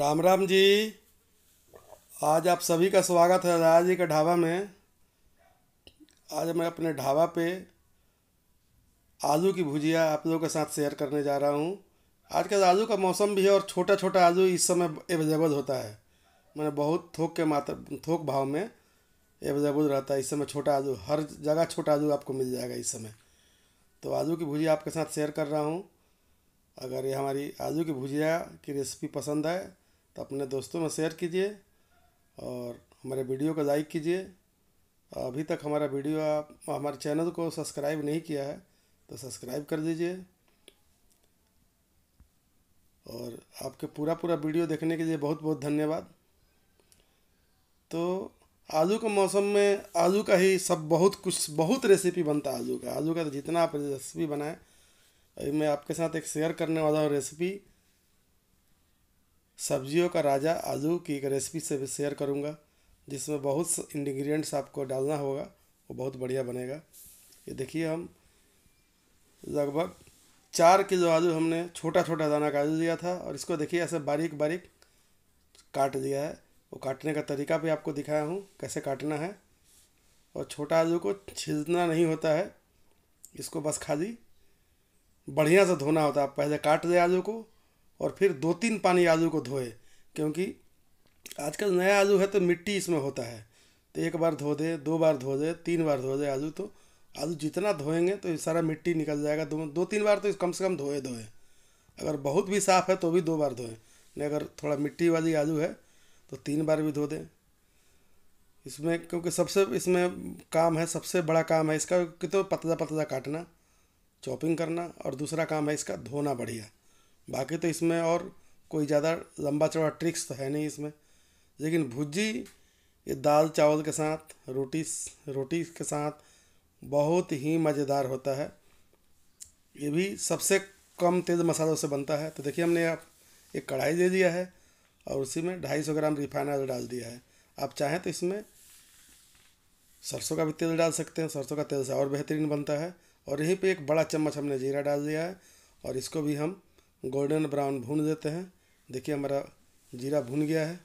राम राम जी आज आप सभी का स्वागत है राजा जी का ढाबा में आज मैं अपने ढाबा पे आलू की भुजिया आप लोगों के साथ शेयर करने जा रहा हूँ आजकल आलू का मौसम भी है और छोटा छोटा आलू इस समय अवेलेबल होता है मैंने बहुत थोक के मात्र थोक भाव में अवेलेबल रहता है इस समय छोटा आलू हर जगह छोटा आलू आपको मिल जाएगा इस समय तो आलू की भुजिया आपके साथ शेयर कर रहा हूँ अगर ये हमारी आलू की भुजिया की रेसिपी पसंद आए तो अपने दोस्तों में शेयर कीजिए और हमारे वीडियो को लाइक कीजिए अभी तक हमारा वीडियो आप हमारे चैनल को सब्सक्राइब नहीं किया है तो सब्सक्राइब कर दीजिए और आपके पूरा पूरा वीडियो देखने के लिए बहुत बहुत धन्यवाद तो आलू के मौसम में आलू का ही सब बहुत कुछ बहुत रेसिपी बनता है आलू का आलू का तो जितना आप रेसिपी बनाएं अभी मैं आपके साथ एक शेयर करने वाला हूँ रेसिपी सब्जियों का राजा आलू की एक रेसिपी से भी शेयर करूँगा जिसमें बहुत इंग्रेडिएंट्स आपको डालना होगा वो बहुत बढ़िया बनेगा ये देखिए हम लगभग चार किलो आलू हमने छोटा छोटा दाना का आलू लिया था और इसको देखिए ऐसे बारीक बारीक काट दिया है वो काटने का तरीका भी आपको दिखाया हूँ कैसे काटना है और छोटा आलू को छिलना नहीं होता है इसको बस खाली बढ़िया से धोना होता है पहले काट दे आलू को और फिर दो तीन पानी आलू को धोए क्योंकि आजकल नया आलू है तो मिट्टी इसमें होता है तो एक बार धो दे दो बार धो दे तीन बार धो दे आलू तो आलू जितना धोएंगे तो सारा मिट्टी निकल जाएगा दो दो तीन बार तो कम से कम धोए धोए अगर बहुत भी साफ़ है तो भी दो बार धोएं नहीं अगर थोड़ा मिट्टी वाली आलू है तो तीन बार भी धो दें इसमें क्योंकि सबसे इसमें काम है सबसे बड़ा काम है इसका कि तो पतला पतला काटना चॉपिंग करना और दूसरा काम है इसका धोना बढ़िया बाकी तो इसमें और कोई ज़्यादा लंबा चौड़ा ट्रिक्स तो है नहीं इसमें लेकिन भुजी ये दाल चावल के साथ रोटी रोटी के साथ बहुत ही मज़ेदार होता है ये भी सबसे कम तेज़ मसालों से बनता है तो देखिए हमने आप एक कढ़ाई दे दिया है और उसी में ढाई सौ ग्राम रिफाइन ऑयल डाल दिया है आप चाहें तो इसमें सरसों का भी तेल डाल सकते हैं सरसों का तेल से और बेहतरीन बनता है और यहीं पे एक बड़ा चम्मच हमने जीरा डाल दिया है और इसको भी हम गोल्डन ब्राउन भून देते हैं देखिए हमारा जीरा भून गया है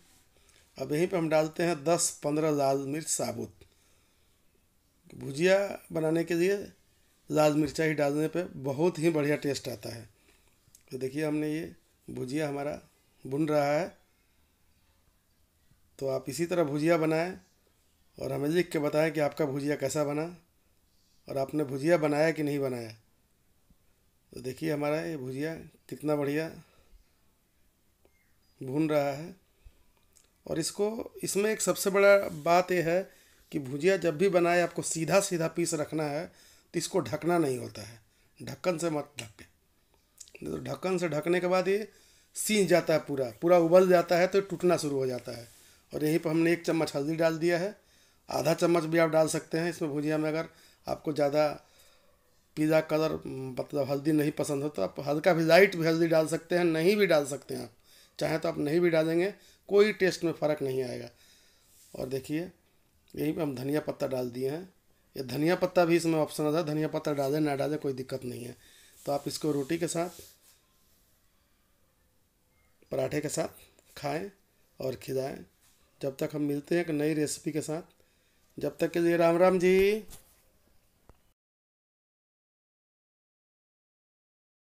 अब यहीं पे हम डालते हैं दस पंद्रह लाल मिर्च साबुत भुजिया बनाने के लिए लाल मिर्चा ही डालने पे बहुत ही बढ़िया टेस्ट आता है तो देखिए हमने ये भुजिया हमारा भुन रहा है तो आप इसी तरह भुजिया बनाएं और हमें लिख के बताएं कि आपका भुजिया कैसा बना और आपने भुजिया बनाया कि नहीं बनाया तो देखिए हमारा ये भुजिया कितना बढ़िया भून रहा है और इसको इसमें एक सबसे बड़ा बात यह है कि भुजिया जब भी बनाए आपको सीधा सीधा पीस रखना है तो इसको ढकना नहीं होता है ढक्कन से मत के तो ढक्कन से ढकने के बाद ये सींच जाता है पूरा पूरा उबल जाता है तो टूटना शुरू हो जाता है और यहीं पर हमने एक चम्मच हल्दी डाल दिया है आधा चम्मच भी आप डाल सकते हैं इसमें भुजिया में अगर आपको ज़्यादा पिज़्ज़ा कलर मतलब हल्दी नहीं पसंद हो तो आप हल्का भी लाइट भी हल्दी डाल सकते हैं नहीं भी डाल सकते हैं आप चाहें तो आप नहीं भी डालेंगे कोई टेस्ट में फ़र्क नहीं आएगा और देखिए यहीं पे हम धनिया पत्ता डाल दिए हैं ये धनिया पत्ता भी इसमें ऑप्शनल है धनिया पत्ता डालें ना डालें कोई दिक्कत नहीं है तो आप इसको रोटी के साथ पराठे के साथ खाएं और खिलाएं जब तक हम मिलते हैं एक नई रेसिपी के साथ जब तक के लिए राम राम जी